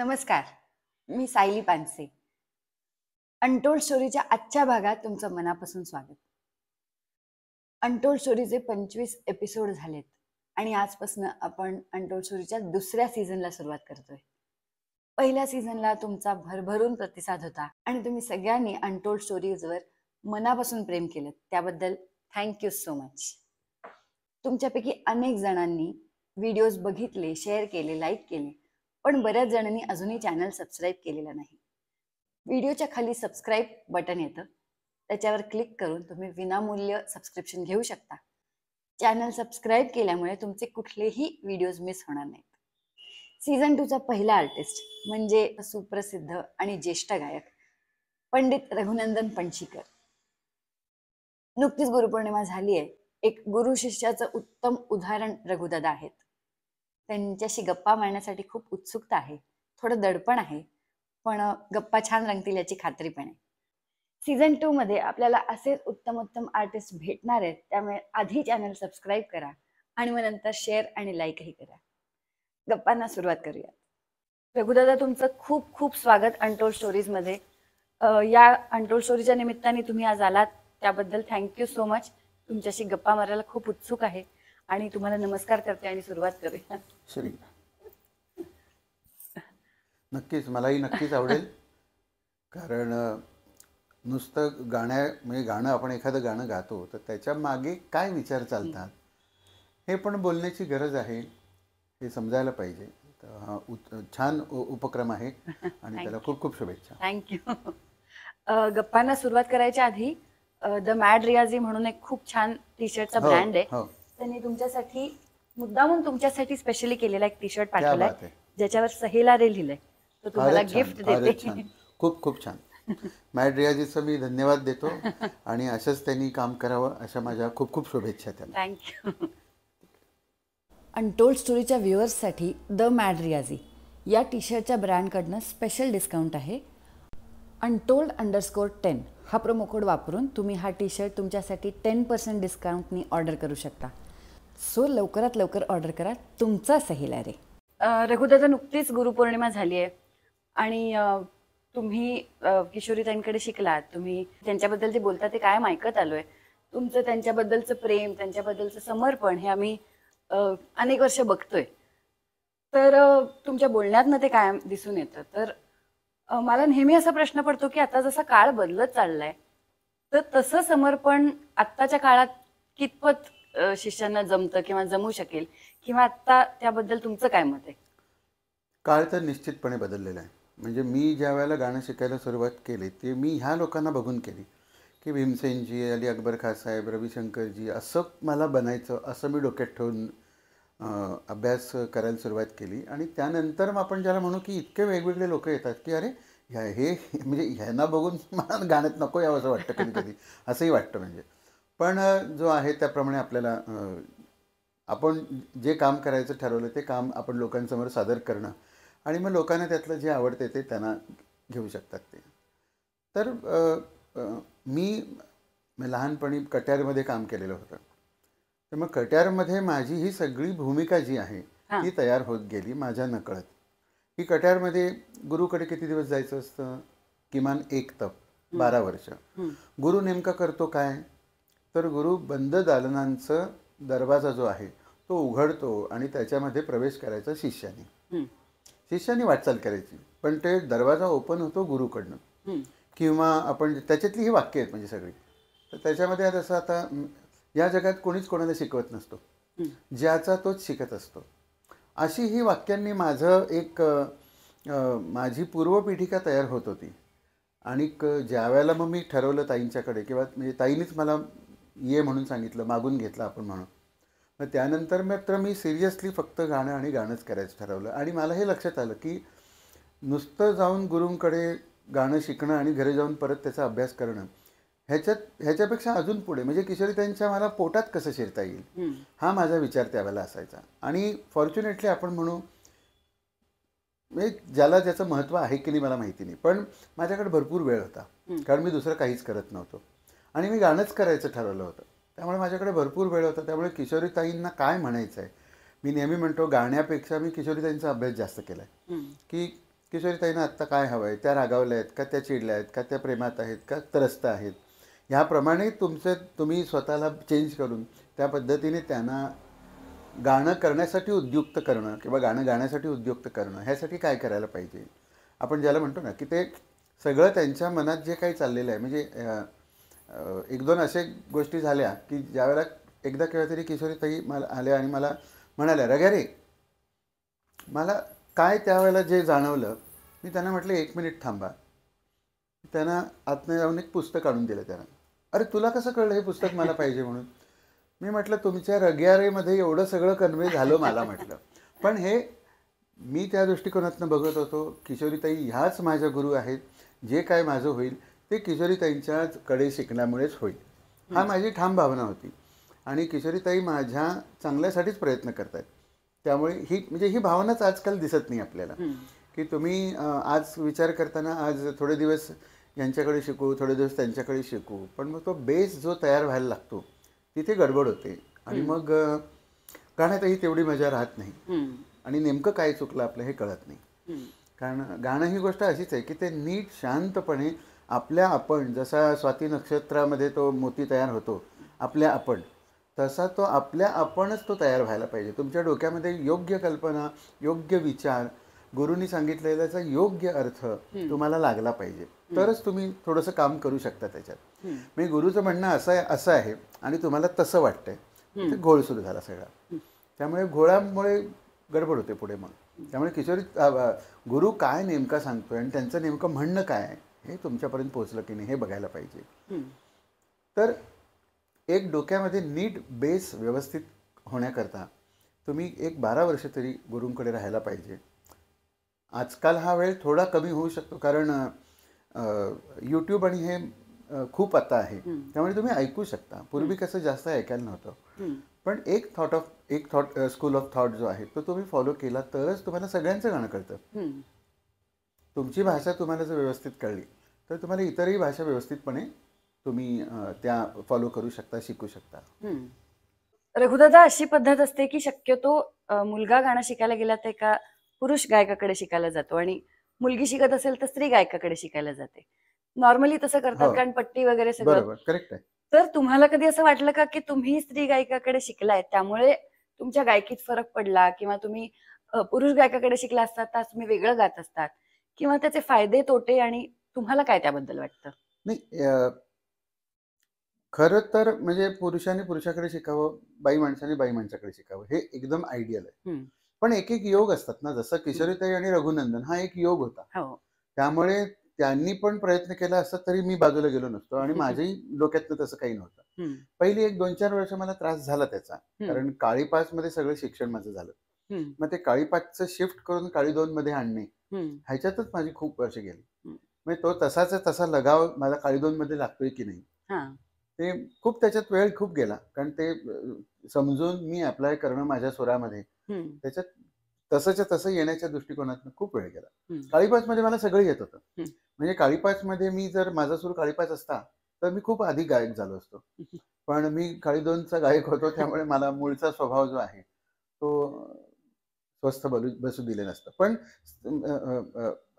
नमस्कार मी सायली पानसे अनटोल्ड स्टोरीच्या आजच्या भागात तुमचं मनापासून स्वागत अनटोल्ड स्टोरीचे पंचवीस एपिसोड झालेत आणि आजपासून आपण अनटोल्ड स्टोरीच्या दुसऱ्या सीझनला सुरुवात करतोय पहिल्या सीझनला तुमचा भरभरून प्रतिसाद होता आणि तुम्ही सगळ्यांनी अनटोल्ड स्टोरीजवर मनापासून प्रेम केलं त्याबद्दल थँक्यू सो मच तुमच्यापैकी अनेक जणांनी व्हिडिओज बघितले शेअर केले लाईक केले पण बऱ्याच जणांनी अजूनही चॅनल सबस्क्राईब केलेलं नाही व्हिडिओच्या खाली सबस्क्राईब बटन येतं त्याच्यावर क्लिक करून तुम्ही विनामूल्य सबस्क्रिप्शन घेऊ शकता चॅनल सबस्क्राईब केल्यामुळे तुमचे कुठलेही व्हिडिओज मिस होणार नाहीत सीझन टूचा पहिला आर्टिस्ट म्हणजे सुप्रसिद्ध आणि ज्येष्ठ गायक पंडित रघुनंदन पणशीकर नुकतीच गुरुपौर्णिमा झाली आहे एक गुरु शिष्याचं उत्तम उदाहरण रघुदादा आहेत त्यांच्याशी गप्पा मारण्यासाठी खूप उत्सुकता आहे थोडं दडपण आहे पण गप्पा छान रंगतील याची खात्री पण आहे सीझन टू मध्ये आपल्याला असेच उत्तम उत्तम आर्टिस्ट भेटणार आहेत त्यामुळे आधी चॅनल सबस्क्राईब करा आणि मग नंतर शेअर आणि लाईकही करा गप्पांना सुरुवात करूया रघुदादा तुमचं खूप खूप स्वागत स्टोरीज स्टोरीजमध्ये या अनटोल स्टोरीच्या निमित्ताने तुम्ही आज आलात त्याबद्दल थँक्यू सो मच तुमच्याशी गप्पा मारायला खूप उत्सुक आहे आणि तुम्हाला नमस्कार करते आणि सुरुवात करूया नक्कीच मलाही नक्कीच आवडेल कारण नुसतं गाण्या म्हणजे गाणं आपण एखादं गाणं गातो तर त्याच्या मागे काय विचार चालतात हे पण बोलण्याची गरज आहे हे समजायला पाहिजे छान उपक्रम आहे आणि त्याला खूप खूप शुभेच्छा थँक्यू गप्पांना सुरुवात करायच्या आधी द मॅड रियाजी म्हणून एक खूप छान टी शर्टचा ब्रँड आहे हो. त्यांनी तुमच्यासाठी मुद्दामून तुमच्यासाठी स्पेशली केलेला एक टी शर्ट पाठवलाय ज्याच्यावर सहेला रे लिहिलंय तो तुम्हाला गिफ्ट देते खूप खूप छान मॅड मी धन्यवाद देतो आणि असंच त्यांनी काम करावं अशा माझ्या खूप खूप शुभेच्छा त्यांना थँक्यू अनटोल्ड स्टोरीच्या व्ह्युअर्ससाठी द मॅड्रियाजी या टी शर्टच्या ब्रँडकडनं स्पेशल डिस्काउंट आहे अनटोल्ड अंडरस्कोर टेन हा प्रोमो कोड वापरून तुम्ही हा टी शर्ट तुमच्यासाठी टेन पर्सेंट डिस्काउंटनी ऑर्डर करू शकता सो लवकरात लवकर ऑर्डर करा तुमचा सहिला रे रघुदादा नुकतीच गुरुपौर्णिमा झाली आहे आणि तुम्ही किशोरीताईंकडे शिकलात तुम्ही त्यांच्याबद्दल जे बोलता ते कायम ऐकत आलोय तुमचं त्यांच्याबद्दलचं प्रेम त्यांच्याबद्दलचं समर्पण हे आम्ही अनेक वर्ष बघतोय तर तुमच्या बोलण्यात ते कायम दिसून येतं तर मला नेहमी असा प्रश्न पडतो की आता जसा काळ बदलत चाललाय तर तसं समर्पण आत्ताच्या काळात कितपत शिष्यांना जमतं किंवा जमू शकेल किंवा आता त्याबद्दल तुमचं काय मत आहे काळ तर निश्चितपणे बदललेला आहे म्हणजे मी ज्या वेळेला गाणं शिकायला सुरुवात केली ते मी ह्या लोकांना बघून केली की भीमसेनजी अली अकबर खासाहेब रविशंकरजी असं मला बनायचं असं मी डोक्यात ठेवून अभ्यास करायला सुरुवात केली आणि त्यानंतर मग आपण ज्याला म्हणू की इतके वेगवेगळे लोक येतात की अरे ह्या हे म्हणजे ह्यांना बघून मला गाण्यात नको यावं असं वाटतं कधी कधी असंही वाटतं म्हणजे पण जो आहे त्याप्रमाणे आपल्याला आपण जे काम करायचं ठरवलं ते काम आपण लोकांसमोर सादर करणं आणि मग लोकांना त्यातलं जे आवडते ते त्यांना घेऊ शकतात ते तर मी लहानपणी कट्यारमध्ये काम केलेलं होतं तर मग कट्यारमध्ये माझी ही सगळी भूमिका जी आहे ती तयार होत गेली माझ्या नकळत की कट्यारमध्ये गुरुकडे किती दिवस जायचं असतं किमान एक तप बारा वर्ष गुरु नेमका करतो काय तर गुरु बंद दालनांचं दरवाजा जो आहे तो उघडतो आणि त्याच्यामध्ये प्रवेश करायचा शिष्याने शिष्याने वाटचाल करायची पण ते दरवाजा ओपन होतो गुरुकडनं किंवा आपण त्याच्यातली ही वाक्य आहेत म्हणजे सगळी तर त्याच्यामध्ये जसं आता या जगात कोणीच कोणाला शिकवत नसतो ज्याचा तोच शिकत असतो अशी ही वाक्यांनी माझं एक माझी पूर्वपीठिका तयार होत होती आणि ज्या वेळेला मग मी ठरवलं ताईंच्याकडे किंवा म्हणजे ताईनीच मला ये म्हणून सांगितलं मागून घेतलं आपण म्हणून मग त्यानंतर मात्र मी सिरियसली फक्त गाणं आणि गाणंच करायचं ठरवलं आणि मला हे लक्षात आलं की नुसतं जाऊन गुरूंकडे गाणं शिकणं आणि घरी जाऊन परत त्याचा अभ्यास करणं ह्याच्यात ह्याच्यापेक्षा अजून पुढे म्हणजे किशोरी त्यांच्या मला पोटात कसं शिरता येईल हा माझा विचार त्यावेळेला असायचा आणि फॉर्च्युनेटली आपण म्हणू म्हणजे ज्याला ज्याचं महत्त्व आहे की नाही मला माहिती नाही पण माझ्याकडे भरपूर वेळ होता कारण मी दुसरं काहीच करत नव्हतो आणि मी गाणंच करायचं ठरवलं होतं त्यामुळे माझ्याकडे भरपूर वेळ होता त्यामुळे किशोरीताईंना काय म्हणायचं आहे मी नेहमी म्हणतो गाण्यापेक्षा मी किशोरीताईंचा अभ्यास जास्त केला आहे की किशोरीताईंना आत्ता काय हवं आहे त्या रागावल्या आहेत का त्या चिडल्या आहेत का त्या प्रेमात आहेत का त्रस्त आहेत ह्याप्रमाणे तुमचं तुम्ही स्वतःला चेंज करून त्या पद्धतीने त्यांना गाणं करण्यासाठी उद्युक्त करणं किंवा गाणं गाण्यासाठी उद्युक्त करणं ह्यासाठी काय करायला पाहिजे आपण ज्याला म्हणतो ना की ते सगळं त्यांच्या मनात जे काही चाललेलं आहे म्हणजे एक दोन असे गोष्टी झाल्या की ज्यावेळेला एकदा केव्हा तरी किशोरीताई मला आल्या आणि मला म्हणाल्या रग्या रे मला काय त्यावेळेला जे जाणवलं मी त्यांना म्हटलं एक मिनिट थांबा त्यांना आतनं जाऊन एक पुस्तक आणून दिलं त्यांना अरे तुला कसं कळलं हे पुस्तक मला पाहिजे म्हणून मी म्हटलं तुमच्या रग्यारेमध्ये एवढं सगळं कन्वे झालं मला म्हटलं पण हे मी त्या दृष्टिकोनातनं बघत होतो किशोरीताई ह्याच माझ्या गुरु आहेत जे काय माझं होईल ते कडे शिकण्यामुळेच होईल हा माझी ठाम भावना होती आणि किशोरीताई माझ्या चांगल्यासाठीच प्रयत्न करतात त्यामुळे ही म्हणजे ही भावनाच आजकाल दिसत नाही आपल्याला की तुम्ही आज विचार करताना आज थोडे दिवस यांच्याकडे शिकू थोडे दिवस त्यांच्याकडे शिकू पण मग तो बेस जो तयार व्हायला लागतो तिथे गडबड होते आणि मग गाण्यातही तेवढी मजा राहत नाही आणि नेमकं काय चुकलं आपलं हे कळत नाही कारण गाणं ही गोष्ट अशीच आहे की ते नीट शांतपणे आपल्या आपण जसा स्वाती नक्षत्रामध्ये तो मोती तयार होतो आपल्या आपण तसा तो आपल्या आपणच तो तयार व्हायला पाहिजे तुमच्या डोक्यामध्ये योग्य कल्पना योग्य विचार गुरुनी सांगितलेल्याचा योग्य अर्थ तुम्हाला लागला पाहिजे तरच तुम्ही थोडंसं काम करू शकता त्याच्यात मी गुरुचं म्हणणं असं आहे असं आहे आणि तुम्हाला तसं वाटतंय ते घोळ सुरू झाला सगळा त्यामुळे घोळामुळे गडबड होते पुढे मग त्यामुळे किशोरी गुरु काय नेमका सांगतोय आणि त्यांचं नेमकं म्हणणं काय आहे हे तुमच्यापर्यंत पोहोचलं की नाही हे बघायला पाहिजे तर एक डोक्यामध्ये नीट बेस व्यवस्थित होण्याकरता तुम्ही एक बारा वर्ष तरी गुरूंकडे राहायला पाहिजे आजकाल हा वेळ थोडा कमी होऊ शकतो कारण यूट्यूब आणि हे खूप आता आहे त्यामुळे तुम्ही ऐकू शकता पूर्वी कसं जास्त ऐकायला नव्हतं पण एक थॉट ऑफ एक थॉट स्कूल ऑफ थॉट जो आहे तो तुम्ही फॉलो केला तरच तुम्हाला सगळ्यांचं गाणं कळतं तुमची भाषा तुम्हाला जर व्यवस्थित कळली तर तुम्हाला इतरही भाषा व्यवस्थितपणे तुम्ही त्या फॉलो करू शकता शिकू शकता रघुदादा अशी पद्धत असते की शक्यतो मुलगा गाणं शिकायला गेला तर एका पुरुष गायकाकडे शिकायला जातो आणि मुलगी शिकत असेल तर स्त्री गायकाकडे शिकायला जाते नॉर्मली तसं करतात हो. कारण पट्टी वगैरे सगळं करेक्ट आहे तर तुम्हाला कधी असं वाटलं का की तुम्ही स्त्री गायकाकडे शिकलाय त्यामुळे तुमच्या गायकीत फरक पडला किंवा तुम्ही पुरुष गायकाकडे शिकला असतात तुम्ही वेगळं गात असतात किंवा त्याचे फायदे तोटे आणि तुम्हाला काय त्याबद्दल वाटतं नाही खर तर म्हणजे पुरुषांनी पुरुषाकडे शिकावं बाई माणसाने बाई माणसाकडे शिकावं हे एकदम आयडियल आहे पण एक एक योग असतात ना जसं किशोरीताई आणि रघुनंदन हा एक योग होता हो. त्यामुळे त्यांनी पण प्रयत्न केला असता तरी मी बाजूला गेलो नसतो आणि माझ्याही डोक्यातनं तसं काही नव्हतं पहिली एक दोन चार वर्ष मला त्रास झाला त्याचा कारण पाच मध्ये सगळं शिक्षण माझं झालं मग ते काळीपाचचं शिफ्ट करून काळी दोन मध्ये आणणे ह्याच्यातच माझी खूप वर्ष गेली म्हणजे तो तसाच तसा लगाव मला दोन मध्ये लागतोय की नाही ते खूप त्याच्यात वेळ खूप गेला कारण ते समजून मी अप्लाय करणं माझ्या स्वरामध्ये त्याच्यात तसंच्या तसं येण्याच्या दृष्टिकोनातून खूप वेळ गेला काळीपाच मध्ये मला सगळं येत होतं म्हणजे काळीपाच मध्ये मी जर माझा सूर काळीपाच असता तर मी खूप आधी गायक झालो असतो पण मी काळी दोनचा गायक होतो त्यामुळे मला मूळचा स्वभाव जो आहे तो स्वस्थ बलू बसू दिले नसतं पण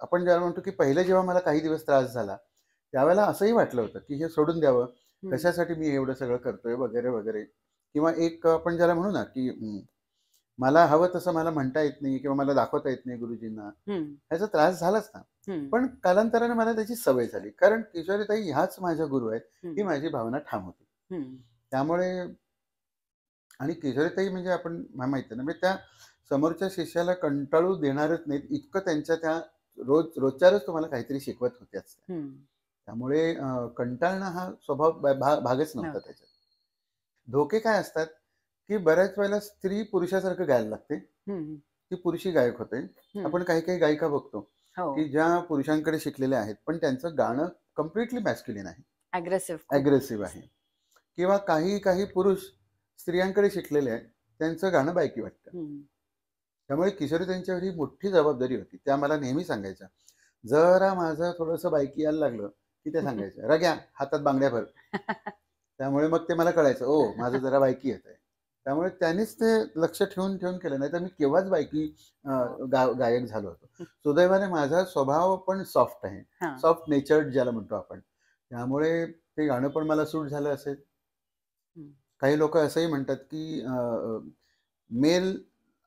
आपण ज्याला म्हणतो की पहिले जेव्हा मला काही दिवस त्रास झाला त्यावेळेला असंही वाटलं होतं की हे सोडून द्यावं कशासाठी मी एवढं सगळं करतोय वगैरे वगैरे किंवा एक आपण ज्याला म्हणू ना की मला हवं तसं मला म्हणता येत नाही किंवा मला दाखवता येत नाही गुरुजींना ह्याचा त्रास झालाच ना पण कालांतराने मला त्याची सवय झाली कारण किशोरीताई ह्याच माझ्या गुरु आहेत ही माझी भावना ठाम होती त्यामुळे आणि किशोरीताई म्हणजे आपण माहिती ना म्हणजे त्या समोरच्या शिष्याला कंटाळू देणारच नाहीत इतकं त्यांच्या त्या रोज रोजच्याच तुम्हाला काहीतरी शिकवत होत्याच त्यामुळे कंटाळणं हा स्वभाव भागच नव्हता त्याच्यात धोके काय असतात की बऱ्याच वेळेला स्त्री पुरुषासारखं गायला लागते ती पुरुषी गायक होते आपण काही काही गायिका बघतो हो. की ज्या पुरुषांकडे शिकलेल्या आहेत पण त्यांचं गाणं कम्प्लिटली मॅस्क्युलिन आहे अग्रेसिव्ह अग्रेसिव्ह आहे किंवा काही काही पुरुष स्त्रियांकडे शिकलेले आहेत त्यांचं गाणं बायकी वाटतं त्यामुळे किशोरी त्यांच्यावर ही मोठी जबाबदारी होती त्या मला नेहमी सांगायच्या जरा माझं थोडस बायकी यायला लागलं की ते सांगायचं रग्या हातात बांगड्या भर त्यामुळे मग ते मला कळायचं ओ माझं जरा बायकी येत आहे त्यामुळे त्यांनीच ते लक्ष ठेवून ठेवून केलं नाही तर मी केव्हाच बायकी गायक झालो होतो सुदैवाने माझा स्वभाव पण सॉफ्ट आहे सॉफ्ट नेचर्ड ज्याला म्हणतो आपण त्यामुळे ते गाणं पण मला सूट झालं असेल काही लोक असंही म्हणतात की मेल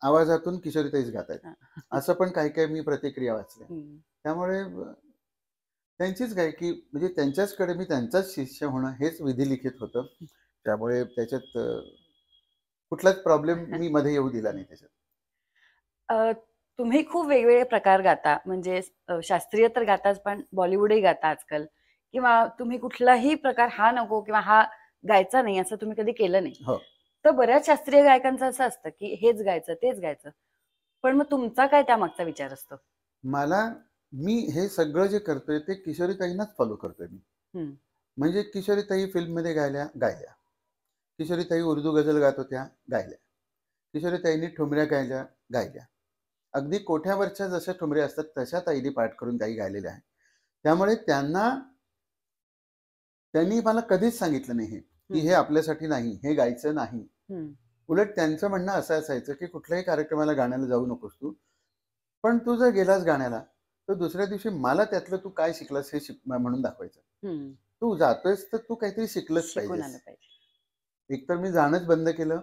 आवाजातून किशोरीताईच गातायत असं पण काही काही मी प्रतिक्रिया वाचले त्यामुळे त्यांचीच गायकी म्हणजे त्यांच्याचकडे मी त्यांचाच शिष्य होणं हेच लिखित होत त्यामुळे त्याच्यात कुठलाच प्रॉब्लेम मी मध्ये येऊ दिला नाही त्याच्यात तुम्ही खूप वेगवेगळे प्रकार गाता म्हणजे शास्त्रीय तर गाताच पण बॉलिवूडही गाता आजकाल किंवा तुम्ही कुठलाही प्रकार हा नको किंवा हा गायचा नाही असं तुम्ही कधी केलं नाही हो. तर बऱ्याच शास्त्रीय गायकांचं असं असतं की हेच गायचं तेच गायचं पण मग तुमचा काय त्यामागचा विचार असतो मला मी हे सगळं जे करतोय ते किशोरीताईंनाच फॉलो करतोय मी म्हणजे किशोरी ताई फिल्म मध्ये गायल्या गायल्या किशोरीताई उर्दू गझल गात होत्या गायल्या किशोरीताईंनी ठुमऱ्या गायल्या गायल्या अगदी कोठ्यावरच्या जशा ठुमऱ्या असतात तशा ताईने पाठ करून ताई गायलेल्या आहेत त्यामुळे त्यांना त्यांनी मला कधीच सांगितलं नाही की हे आपल्यासाठी नाही हे गायचं नाही उलट त्यांचं म्हणणं असं असायचं की कुठल्याही कार्यक्रमाला गाण्याला जाऊ नकोस तू पण तू जर गेलास गाण्याला तर दुसऱ्या दिवशी मला त्यातलं तू काय शिकलास हे शिक म्हणून दाखवायचं तू जातोयस तर तू काहीतरी शिकलंच पाहिजे एकतर मी जाणंच बंद केलं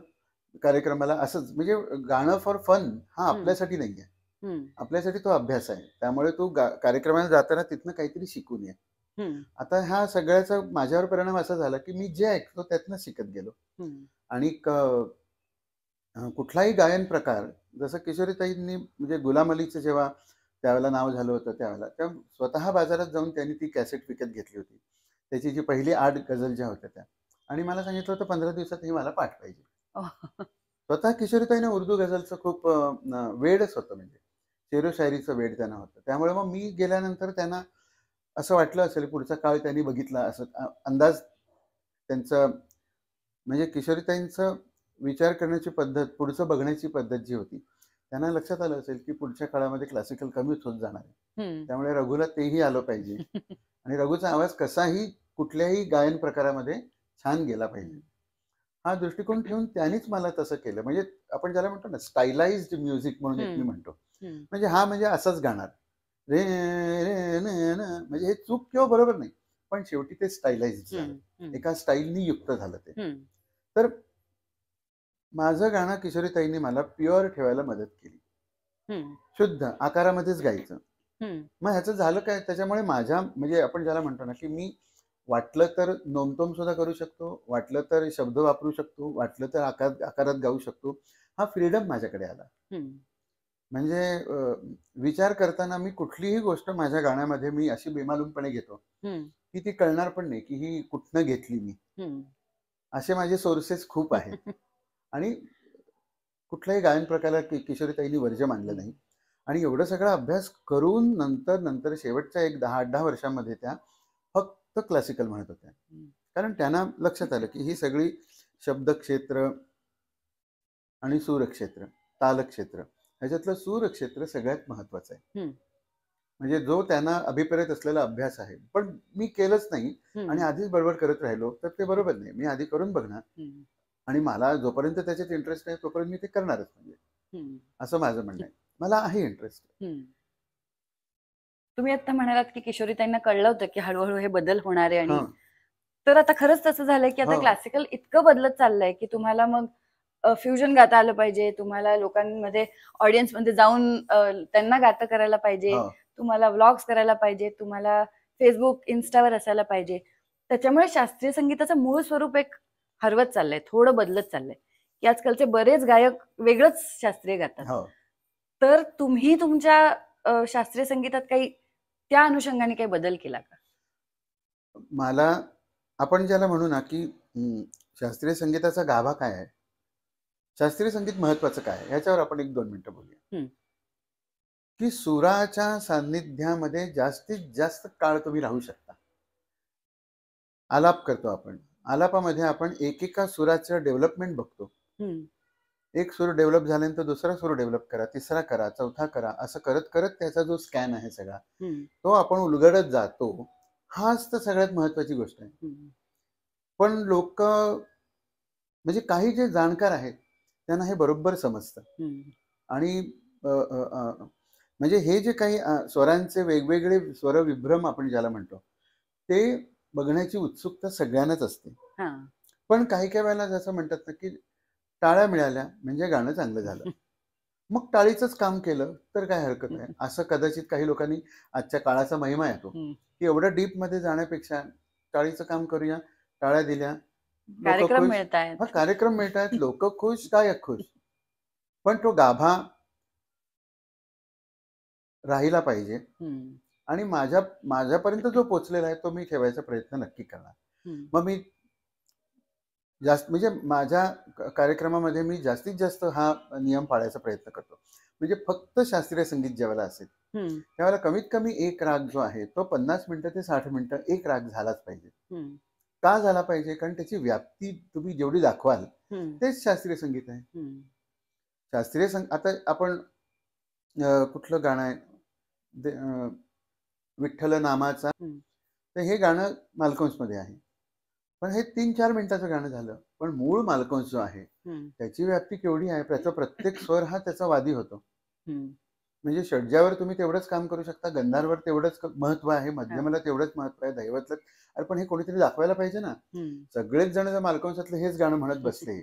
कार्यक्रमाला असंच म्हणजे गाणं फॉर फन हा आपल्यासाठी नाहीये आपल्यासाठी तो अभ्यास आहे त्यामुळे तू कार्यक्रमाला जाताना तिथनं काहीतरी शिकून ये आता ह्या सगळ्याचा माझ्यावर परिणाम असा झाला की मी जे ऐकतो त्यातनं शिकत गेलो आणि कुठलाही गायन प्रकार जसं किशोरीताईंनी म्हणजे गुलाम अलीचं जेव्हा त्यावेळेला नाव झालं होतं त्यावेळेला तेव्हा स्वतः बाजारात जाऊन त्यांनी ती कॅसेट विकत घेतली होती त्याची जी पहिली आठ गझल ज्या होत्या त्या आणि मला सांगितलं होतं पंधरा दिवसात हे मला पाठ पाहिजे स्वतः किशोरीताईनं उर्दू गझलचं खूप वेडच होतं म्हणजे शेरो शायरीचं वेड त्यांना होतं त्यामुळे मग मी गेल्यानंतर त्यांना असं वाटलं असेल पुढचा काळ त्यांनी बघितला असं अंदाज त्यांचा म्हणजे किशोरीताईंचं विचार करण्याची पद्धत पुढचं बघण्याची पद्धत जी होती त्यांना लक्षात आलं असेल की पुढच्या काळामध्ये क्लासिकल कमीच होत जाणार आहे त्यामुळे रघुला तेही आलं पाहिजे आणि रघुचा आवाज कसाही कुठल्याही गायन प्रकारामध्ये छान गेला पाहिजे हा दृष्टिकोन ठेवून त्यांनीच मला तसं केलं म्हणजे आपण ज्याला म्हणतो ना स्टायलाइज्ड म्युझिक म्हणून मी म्हणतो म्हणजे हा म्हणजे असाच गाणार रे रे म्हणजे हे चूक किंवा बरोबर नाही पण शेवटी ते स्टाईलाइज झालं एका स्टाईलनी युक्त झालं ते तर माझं गाणं किशोरीताईंनी मला प्युअर ठेवायला मदत केली शुद्ध आकारामध्येच गायचं मग ह्याचं झालं काय त्याच्यामुळे माझ्या म्हणजे आपण ज्याला म्हणतो ना की मी वाटलं तर नोमतोम सुद्धा करू शकतो वाटलं तर शब्द वापरू शकतो वाटलं तर आकारात गाऊ शकतो हा फ्रीडम माझ्याकडे आला म्हणजे विचार करताना मी कुठलीही गोष्ट माझ्या गाण्यामध्ये मी अशी बेमालूमपणे घेतो की ती कळणार पण नाही की ही कुठनं घेतली मी असे माझे सोर्सेस खूप आहेत आणि कुठल्याही गायन किशोरी किशोरीताईंनी वर्ज मानलं नाही आणि एवढं सगळा अभ्यास करून नंतर नंतर शेवटच्या एक दहा आठ दहा वर्षांमध्ये त्या फक्त क्लासिकल म्हणत होत्या कारण त्यांना लक्षात आलं की ही सगळी शब्दक्षेत्र आणि सूरक्षेत्र तालक्षेत्र ह्याच्यातलं सूरक्षेत्र सगळ्यात महत्वाचं आहे म्हणजे जो त्यांना अभिप्रेत असलेला अभ्यास आहे पण मी केलंच नाही आणि आधीच बडबड करत राहिलो तर ते बरोबर नाही मी आधी करून बघणार आणि मला जोपर्यंत त्याच्यात इंटरेस्ट आहे तोपर्यंत मी ते करणारच म्हणजे असं माझं म्हणणं आहे मला आहे इंटरेस्ट तुम्ही आता म्हणालात की किशोरी त्यांना कळलं होतं की हळूहळू हे बदल होणार आहे आणि तर आता खरंच तसं झालंय की आता क्लासिकल इतकं बदलत चाललंय की तुम्हाला मग फ्युजन गाता आलं पाहिजे तुम्हाला लोकांमध्ये ऑडियन्स मध्ये जाऊन त्यांना गातं करायला पाहिजे तुम्हाला व्लॉग्स करायला पाहिजे तुम्हाला फेसबुक इन्स्टावर असायला पाहिजे त्याच्यामुळे शास्त्रीय संगीताचं मूळ स्वरूप एक हरवत चाललंय थोडं बदलत चाललंय की आजकालचे बरेच गायक वेगळंच शास्त्रीय गातात हो. तर तुम्ही तुमच्या शास्त्रीय संगीतात काही त्या अनुषंगाने काही बदल केला का मला आपण ज्याला म्हणू ना की शास्त्रीय संगीताचा गाभा काय आहे शास्त्रीय संगीत महत्वाचं काय ह्याच्यावर आपण एक दोन मिनिटं बोलूया की सुराच्या सान्निध्यामध्ये जास्तीत जास्त काळ तुम्ही राहू शकता आलाप करतो आपण आलापामध्ये आपण एकेका सुराचं डेव्हलपमेंट बघतो एक सुर डेव्हलप झाल्यानंतर दुसरा सुर डेव्हलप करा तिसरा करा चौथा करा असं करत करत त्याचा जो स्कॅन आहे सगळा तो आपण उलगडत जातो हाच तर सगळ्यात महत्वाची गोष्ट आहे पण लोक म्हणजे काही जे जाणकार आहेत त्यांना हे बरोबर समजतं आणि म्हणजे हे जे काही स्वरांचे वेगवेगळे स्वर विभ्रम आपण ज्याला म्हणतो ते बघण्याची उत्सुकता सगळ्यांनाच असते पण काही काही वेळेला जसं म्हणतात ना की टाळ्या मिळाल्या म्हणजे गाणं चांगलं झालं मग टाळीचंच काम केलं तर काय हरकत नाही असं कदाचित काही लोकांनी आजच्या काळाचा महिमा येतो की एवढं डीप मध्ये जाण्यापेक्षा टाळीचं काम करूया टाळ्या दिल्या कार्यक्रम मिळत आहेत कार्यक्रम आहेत लोक खुश काय खुश पण तो गाभा राहिला पाहिजे आणि माझ्या माझ्यापर्यंत जो पोचलेला आहे तो मी ठेवायचा प्रयत्न नक्की करणार मग मी जास्त म्हणजे माझ्या कार्यक्रमामध्ये मी जास्तीत जास्त हा नियम पाळायचा प्रयत्न करतो म्हणजे फक्त शास्त्रीय संगीत ज्यावेळेला असेल त्यावेळेला कमीत कमी एक राग जो आहे तो पन्नास मिनिटं ते साठ मिनिटं एक राग झालाच पाहिजे का झाला पाहिजे कारण त्याची व्याप्ती तुम्ही जेवढी दाखवाल तेच शास्त्रीय संगीत आहे शास्त्रीय संग आता आपण कुठलं गाणं आहे विठ्ठल नामाचा तर हे गाणं मध्ये आहे पण हे तीन चार मिनिटाचं गाणं झालं पण मूळ मालकंस जो आहे त्याची व्याप्ती केवढी आहे त्याचा प्रत्येक स्वर हा त्याचा वादी होतो म्हणजे षडजावर तुम्ही तेवढंच काम करू शकता गंधारवर तेवढंच महत्व आहे मध्यमाला तेवढंच महत्व आहे दैवतलं अरे पण हे कोणीतरी दाखवायला पाहिजे ना सगळेच जण जर मालकवंशातलं हेच गाणं म्हणत बसले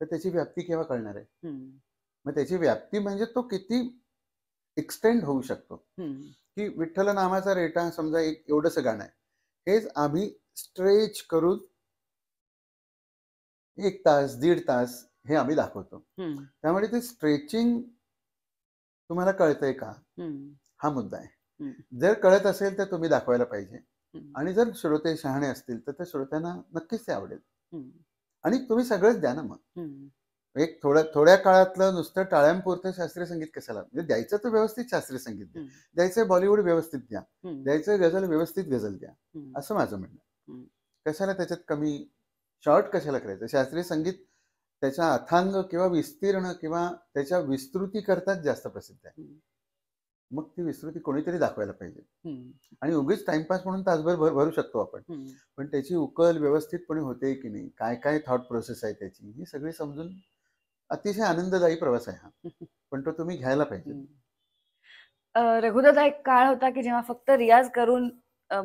तर त्याची व्याप्ती केव्हा कळणार आहे मग त्याची व्याप्ती म्हणजे तो किती एक्सटेंड होऊ शकतो की विठ्ठल नामाचा रेटा समजा एक एवढंस गाणं आहे हेच आम्ही स्ट्रेच करून एक तास दीड तास हे आम्ही दाखवतो त्यामुळे ते स्ट्रेचिंग तुम्हाला कळतंय का हा मुद्दा आहे जर कळत असेल तर तुम्ही दाखवायला पाहिजे आणि जर श्रोते शहाणे असतील तर त्या श्रोत्यांना नक्कीच ते आवडेल आणि तुम्ही सगळंच द्या ना मग एक थोड्या थोड्या काळातलं नुसतं टाळ्यांपुरतं शास्त्रीय संगीत कशाला म्हणजे द्यायचं तर व्यवस्थित शास्त्रीय संगीत द्या द्यायचं बॉलिवूड व्यवस्थित द्या द्यायचं गजल व्यवस्थित गजल द्या असं माझं म्हणणं कशाला त्याच्यात कमी शॉर्ट कशाला करायचं शास्त्रीय संगीत त्याच्या अथांग किंवा विस्तीर्ण किंवा त्याच्या विस्तृती करताच जास्त प्रसिद्ध आहे मग ती विस्तृती कोणीतरी दाखवायला पाहिजे आणि उगीच टाइमपास म्हणून तासभर भर भरू शकतो आपण पण त्याची उकल व्यवस्थितपणे होते की नाही काय काय थॉट प्रोसेस आहे त्याची ही सगळी समजून अतिशय आनंददायी प्रवास आहे हा पण तो तुम्ही घ्यायला पाहिजे रघुदादा एक काळ होता की जेव्हा फक्त रियाज करून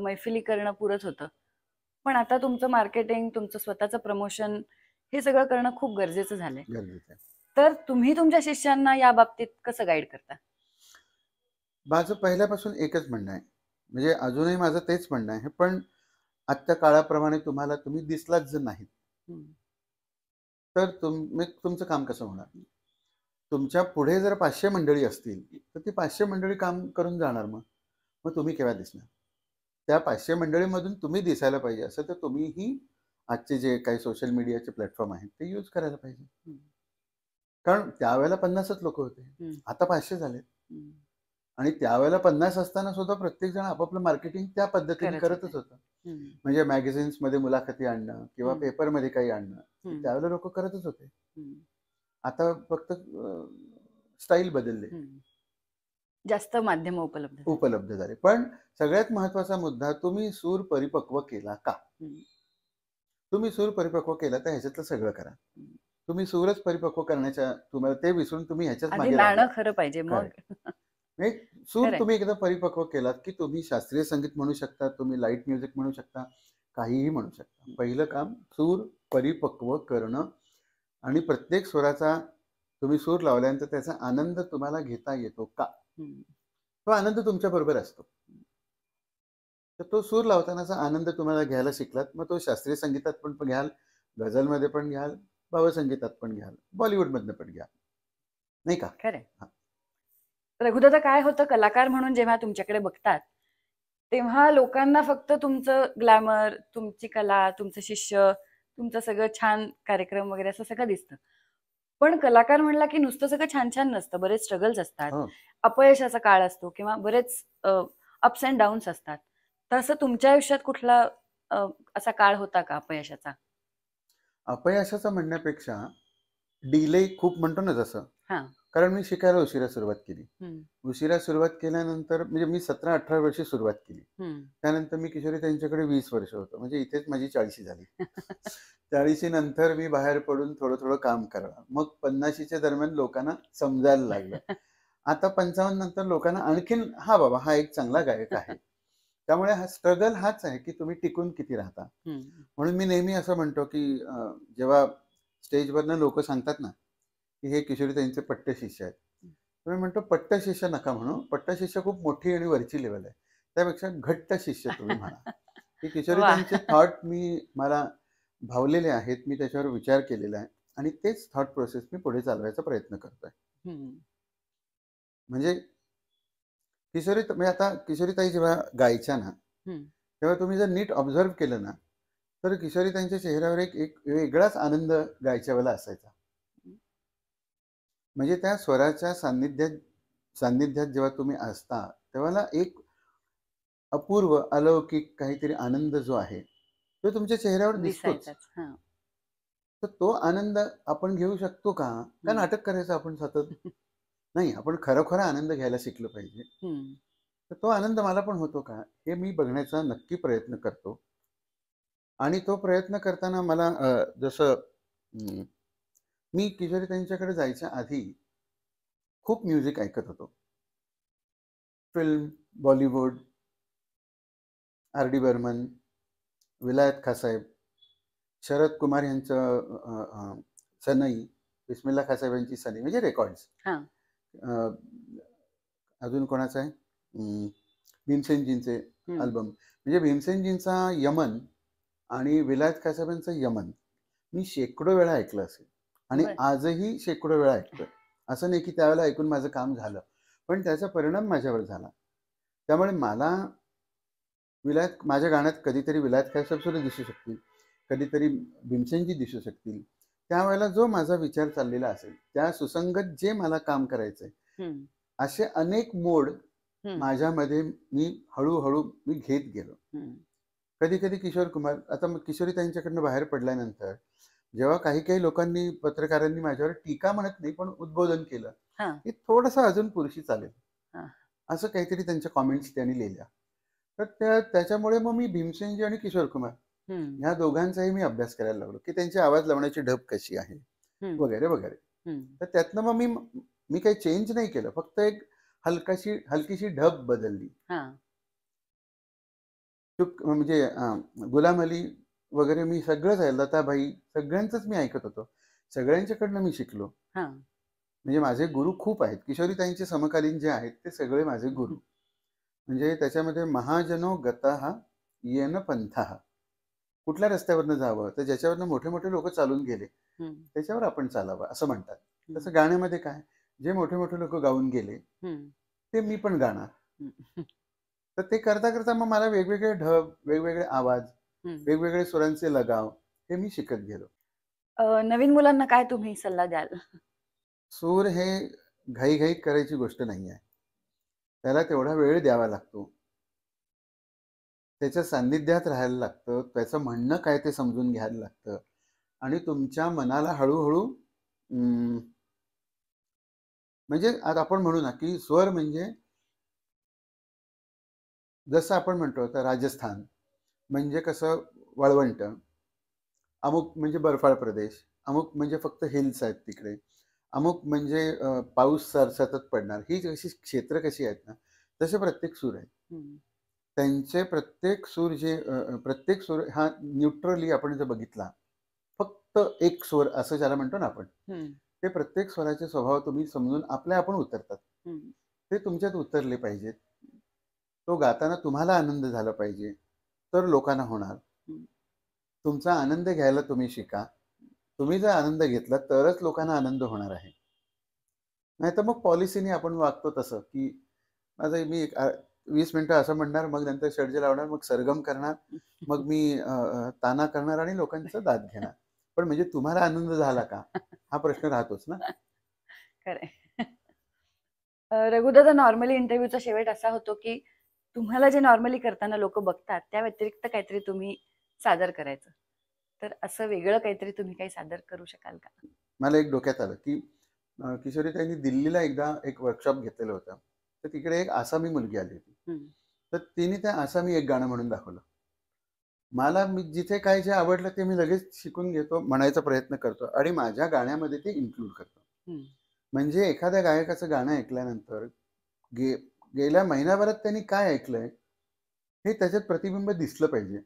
मैफिली करणं पुरत होतं पण आता तुमचं मार्केटिंग तुमचं स्वतःचं प्रमोशन हे सगळं करणं खूप गरजेचं झालंय गरजेचं तर तुम्ही तुमच्या शिष्यांना या बाबतीत कसं गाईड करता माझं पहिल्यापासून एकच म्हणणं आहे म्हणजे अजूनही माझं तेच म्हणणं आहे पण आजच्या काळाप्रमाणे तुम्हाला तुम्ही दिसलाच जर नाही तर तुम्ही तुमचं काम कसं होणार तुमच्या पुढे जर पाचशे मंडळी असतील तर ती पाचशे मंडळी काम करून जाणार मग मग तुम्ही केव्हा दिसणार त्या पाचशे मंडळीमधून तुम्ही दिसायला पाहिजे असं तर तुम्हीही आजचे जे काही सोशल मीडियाचे प्लॅटफॉर्म आहेत ते युज करायला पाहिजे कारण त्यावेळेला पन्नासच लोक होते आता पाचशे झाले आणि त्यावेळेला पन्नास असताना सुद्धा प्रत्येक जण आपापलं मार्केटिंग त्या पद्धतीने करतच होत म्हणजे मॅगझिन्स मध्ये मुलाखती आणणं किंवा पेपर मध्ये काही आणणं त्यावेळेला लोक करतच होते आता फक्त स्टाईल बदलले जास्त माध्यम उपलब्ध उपलब्ध झाले पण सगळ्यात महत्वाचा मुद्दा तुम्ही सूर परिपक्व केला का तुम्ही सूर परिपक्व केला तर ह्याच्यातलं सगळं करा तुम्ही सूरच परिपक्व करण्याच्या तुम्हाला ते विसरून तुम्ही ह्याच्यात मागे खरं पाहिजे मग सूर तुम्ही एकदा परिपक्व केलात की तुम्ही शास्त्रीय संगीत म्हणू शकता तुम्ही लाईट म्युझिक म्हणू शकता काहीही म्हणू शकता पहिलं काम सूर परिपक्व करणं आणि प्रत्येक स्वराचा तुम्ही सूर लावल्यानंतर त्याचा आनंद तुम्हाला घेता येतो का तो आनंद तुमच्या बरोबर असतो तर तो सूर लावतानाचा आनंद तुम्हाला घ्यायला शिकलात मग तो शास्त्रीय संगीतात पण घ्याल गझलमध्ये पण घ्याल भावसंगीतात पण घ्याल बॉलिवूडमधनं पण घ्याल नाही का खरे रघुदादा काय होतं कलाकार म्हणून जेव्हा तुमच्याकडे बघतात तेव्हा लोकांना फक्त तुमचं ग्लॅमर तुमची कला तुमचं शिष्य तुमचं सगळं छान कार्यक्रम वगैरे असं सगळं दिसतं पण कलाकार म्हणला की नुसतं सगळं छान छान नसतं बरेच स्ट्रगल्स असतात हो. अपयशाचा काळ असतो किंवा बरेच अप्स अँड डाऊन्स असतात तर असं तुमच्या आयुष्यात कुठला असा काळ होता का अपयशाचा अपयशाचा म्हणण्यापेक्षा डिले खूप म्हणतो ना जसं हा. कारण मी शिकायला उशिरा सुरुवात केली उशिरा सुरुवात केल्यानंतर म्हणजे मी सतरा अठरा वर्षी सुरुवात केली त्यानंतर मी किशोरी त्यांच्याकडे वीस वर्ष होतो म्हणजे इथेच माझी चाळीशी झाली चाळीशी नंतर मी बाहेर पडून थोडं थोडं काम करा मग पन्नाशीच्या दरम्यान लोकांना समजायला लागलं आता पंचावन्न नंतर लोकांना आणखीन हा बाबा हा एक चांगला गायक आहे त्यामुळे हा स्ट्रगल हाच आहे की तुम्ही टिकून किती राहता म्हणून मी नेहमी असं म्हणतो की जेव्हा स्टेजवरनं लोक सांगतात ना की हे किशोरी ताईंचे पट्ट शिष्य आहेत तुम्ही म्हणतो पट्ट शिष्य नका म्हणू पट्ट शिष्य खूप मोठी आणि वरची लेवल आहे त्यापेक्षा घट्ट शिष्य तुम्ही म्हणा की किशोरी ताईंचे थॉट मी मला भावलेले आहेत मी त्याच्यावर विचार केलेला आहे आणि तेच थॉट प्रोसेस मी पुढे चालवायचा प्रयत्न करतोय म्हणजे किशोरी म्हणजे आता किशोरीताई जेव्हा गायच्या ना तेव्हा तुम्ही जर नीट ऑब्झर्व केलं ना तर किशोरीताईंच्या चेहऱ्यावर एक एक वेगळाच आनंद गायच्या वेळेला असायचा म्हणजे त्या स्वराच्या सान्निध्यात सान्निध्यात जेव्हा तुम्ही असता तेव्हा एक अपूर्व अलौकिक काहीतरी आनंद जो आहे तो तुमच्या चेहऱ्यावर दिसतोच तर तो आनंद आपण घेऊ शकतो का नाटक करायचं आपण सतत नाही आपण खरोखर आनंद घ्यायला शिकलो पाहिजे तर तो आनंद मला पण होतो का हे मी बघण्याचा नक्की प्रयत्न करतो आणि तो प्रयत्न करताना मला जसं मी किशोरी त्यांच्याकडे जायच्या आधी खूप म्युझिक ऐकत होतो film Bollywood R D Burman Vilayat Khasaheb Sharad Kumar यांचं सनई बिस्मिल्ला खासाहेब यांची सनई म्हणजे रेकॉर्ड्स अजून कोणाचा आहे भीमसेनजींचे अल्बम म्हणजे भीमसेनजींचा यमन आणि विलायत कासाबांचं यमन मी शेकडो वेळा ऐकलं असेल आणि आजही शेकडो वेळा ऐकतोय असं नाही की त्यावेळेला ऐकून माझं काम झालं पण त्याचा परिणाम माझ्यावर झाला त्यामुळे मला विलायत माझ्या गाण्यात कधीतरी विलायत कासाब सुद्धा दिसू शकतील कधीतरी भीमसेनजी दिसू शकतील त्यावेळेला जो माझा विचार चाललेला असेल त्या सुसंगत जे मला काम करायचंय असे अनेक मोड माझ्यामध्ये मी हळूहळू मी घेत गेलो कधी कधी किशोर कुमार आता किशोरी त्यांच्याकडनं बाहेर पडल्यानंतर जेव्हा काही काही लोकांनी पत्रकारांनी माझ्यावर टीका म्हणत नाही पण उद्बोधन केलं की थोडस अजून पुरुषी चालेल असं काहीतरी त्यांच्या कॉमेंट्स त्यांनी लिहिल्या तर त्याच्यामुळे मग मी भीमसेनजी आणि किशोर कुमार ह्या दोघांचाही मी अभ्यास करायला लागलो की त्यांची आवाज लावण्याची ढब कशी आहे वगैरे वगैरे तर त्यातनं मग मी मी काही चेंज नाही केलं फक्त एक हलकाशी हलकीशी ढब बदलली म्हणजे गुलाम अली वगैरे मी सगळंच आहे लताबाई सगळ्यांच मी ऐकत होतो सगळ्यांच्याकडनं मी शिकलो म्हणजे माझे गुरु खूप आहेत किशोरीताईंचे समकालीन जे आहेत ते सगळे माझे गुरु म्हणजे त्याच्यामध्ये महाजनो हा येन पंथ कुठल्या रस्त्यावरनं जावं तर ज्याच्यावरनं मोठे मोठे लोक चालून गेले त्याच्यावर आपण चालावं असं म्हणतात तसं गाण्यामध्ये काय जे मोठे मोठे लोक गाऊन गेले ते मी पण गाणार तर ते करता करता मग मला वेगवेगळे ढब वेगवेगळे आवाज वेगवेगळे सुरांचे लगाव हे मी शिकत गेलो नवीन मुलांना काय तुम्ही सल्ला द्याल सूर हे घाईघाई करायची गोष्ट नाही आहे त्याला तेवढा वेळ द्यावा लागतो त्याच्या सान्निध्यात राहायला लागतं त्याचं म्हणणं काय ते समजून घ्यायला लागतं आणि तुमच्या मनाला हळूहळू म्हणजे आता आपण म्हणू ना की स्वर म्हणजे जसं आपण म्हणतो तर राजस्थान म्हणजे कसं वाळवंट अमुक म्हणजे बर्फाळ प्रदेश अमुक म्हणजे फक्त हिल्स आहेत तिकडे अमुक म्हणजे पाऊस सर सतत पडणार ही कशी क्षेत्र कशी आहेत ना तसे प्रत्येक सूर आहेत त्यांचे प्रत्येक सूर जे प्रत्येक सूर हा न्यूट्रली आपण जर बघितला फक्त एक स्वर असं ज्याला म्हणतो ना आपण ते प्रत्येक स्वराचे स्वभाव तुम्ही समजून आपल्या आपण उतरतात ते तुमच्यात उतरले पाहिजेत तो गाताना तुम्हाला आनंद झाला पाहिजे तर लोकांना होणार तुमचा आनंद घ्यायला तुम्ही शिका तुम्ही जर आनंद घेतला तरच लोकांना आनंद होणार आहे नाही तर मग पॉलिसीने आपण वागतो तसं की माझं मी एक वीस मिनिटं असं म्हणणार मग नंतर षडजे लावणार मग सरगम करणार मग मी ताना करणार आणि लोकांचा दाद घेणार पण म्हणजे तुम्हाला आनंद झाला का हा प्रश्न राहतोच ना खरे रघुदादा नॉर्मली इंटरव्ह्यूचा शेवट असा होतो की तुम्हाला जे नॉर्मली करताना लोक बघतात त्या व्यतिरिक्त काहीतरी तुम्ही सादर करायचं तर असं वेगळं काहीतरी तुम्ही काही सादर करू शकाल का मला एक डोक्यात आलं की किशोरी दिल्लीला एकदा एक वर्कशॉप घेतलेलं होतं तर तिकडे एक आसामी मुलगी आली होती तर तिने त्या आसामी एक गाणं म्हणून दाखवलं मला मी जिथे काय जे आवडलं ते मी लगेच शिकून घेतो म्हणायचा प्रयत्न करतो आणि माझ्या गाण्यामध्ये ते इन्क्लूड करतो म्हणजे एखाद्या गायकाचं गाणं ऐकल्यानंतर गे गेल्या महिनाभरात त्यांनी काय ऐकलंय हे त्याच्यात प्रतिबिंब दिसलं पाहिजे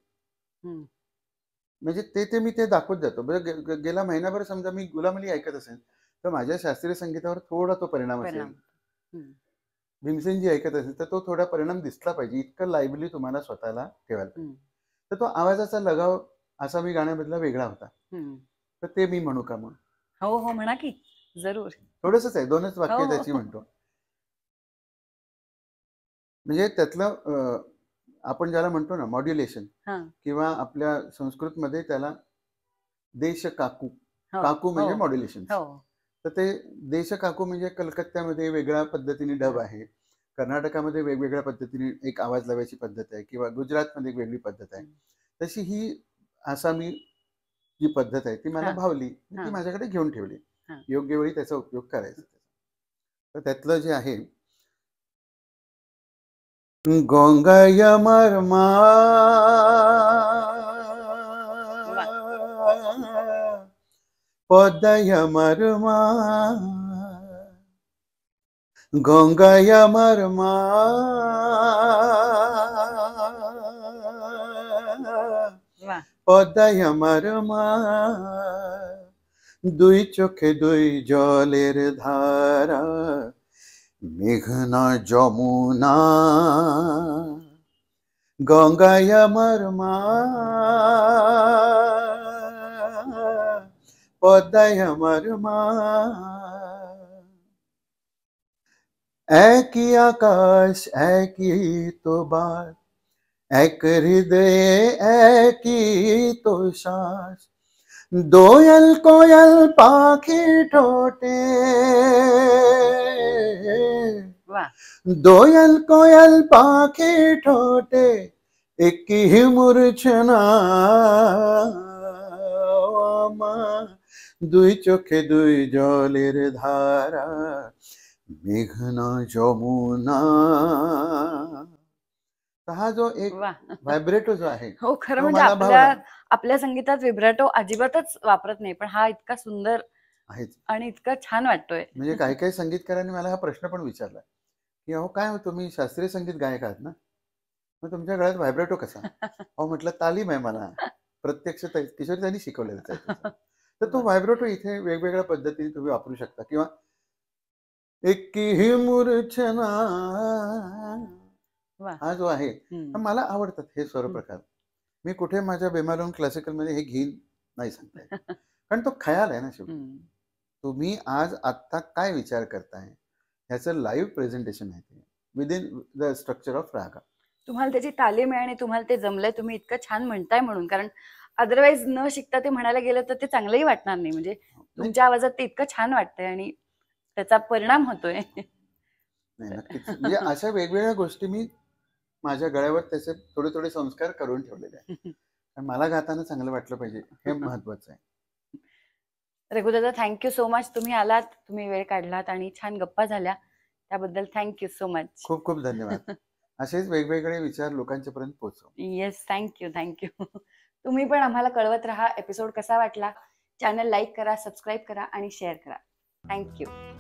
म्हणजे ते ते मी ते दाखवत जातो म्हणजे गेला महिनाभर समजा मी गुलामली ऐकत असेल तर माझ्या शास्त्रीय संगीतावर थोडा तो परिणाम असेल भीमसेनजी ऐकत असेल तर तो थोडा परिणाम दिसला पाहिजे इतकं लाईव्हली तुम्हाला स्वतःला ठेवायला पाहिजे तर तो आवाजाचा लगाव असा मी गाण्यामधला वेगळा होता तर ते मी म्हणू का म्हणून हो हो म्हणा की जरूर थोडसच आहे दोनच हो, वाक्य हो. त्याची म्हणतो म्हणजे त्यातलं आपण ज्याला म्हणतो ना मॉड्युलेशन किंवा आपल्या संस्कृत मध्ये त्याला देश काकू हो. काकू म्हणजे मॉड्युलेशन तर ते देशकाकू म्हणजे कलकत्त्यामध्ये वेगळ्या पद्धतीने डब आहे कर्नाटकामध्ये वेगवेगळ्या पद्धतीने एक आवाज लावायची पद्धत आहे किंवा गुजरातमध्ये एक वेगळी पद्धत आहे तशी ही आसामी जी पद्धत आहे ती मला भावली ती माझ्याकडे घेऊन ठेवली योग्य वेळी त्याचा उपयोग करायचा तर त्यातलं जे आहे गोंगाय मरमा পদ্মায় আমার মা গঙ্গায় আমার মা পদ্মায় দুই চোখে দুই জলের ধারা মেঘনা যমুনা গঙ্গায় আমার মা दर मी आकाश ऐ की तो बात एक हृदय आहे की तो सास दोयल कोयल पाखी ठोटे दोयल कोयल पाखे ठोठे एक हि मुरछणा দুই চোখে দুই জলের ধারা মেঘনা যমুনা हा जो एक व्हायब्रेटो जो आहे हो खरं म्हणजे आपल्या आपल्या संगीतात व्हायब्रेटो अजिबातच वापरत नाही पण हा इतका सुंदर आहे आणि इतका छान वाटतोय म्हणजे काही काही संगीतकारांनी मला हा प्रश्न पण विचारला की अहो काय हो तुम्ही शास्त्रीय संगीत गायक आहात ना मग तुमच्या गळ्यात व्हायब्रेटो कसा अहो म्हटलं तालीम आहे मला प्रत्यक्ष किशोरी त्यांनी शिकवलेलं तर तो व्हायब्रेटो इथे वेगवेगळ्या पद्धतीने तुम्ही वापरू शकता किंवा एक ही हा जो आहे मला आवडतात हे सर्व प्रकार मी कुठे माझ्या बेमारून क्लासिकल मध्ये हे घेईन नाही सांगताय कारण तो ख्याल आहे ना शिव तुम्ही आज आत्ता काय विचार करताय ह्याचं लाईव्ह प्रेझेंटेशन आहे ते within the structure of raga तुम्हाला त्याची तालीम आहे आणि तुम्हाला ते जमलंय तुम्ही इतकं छान म्हणताय म्हणून कारण अदरवाईज न शिकता ते म्हणायला गेलं तर ते चांगलंही वाटणार नाही म्हणजे तुमच्या आवाजात ते इतकं छान वाटतंय आणि त्याचा परिणाम होतोय म्हणजे अशा वेगवेगळ्या गोष्टी मी माझ्या गळ्यावर त्याचे थोडे थोडे संस्कार करून ठेवलेले आहेत मला गाताना चांगलं वाटलं पाहिजे हे महत्वाचं आहे रघुदादा थँक्यू सो मच तुम्ही आलात तुम्ही वेळ काढलात आणि छान गप्पा झाल्या त्याबद्दल थँक्यू सो मच खूप खूप धन्यवाद असेच वेगवेगळे विचार लोकांच्या पर्यंत पोहोचव येस थँक्यू थँक्यू तुम्ही पण आम्हाला कळवत राहा एपिसोड कसा वाटला चॅनल लाईक करा सबस्क्राईब करा आणि शेअर करा थँक्यू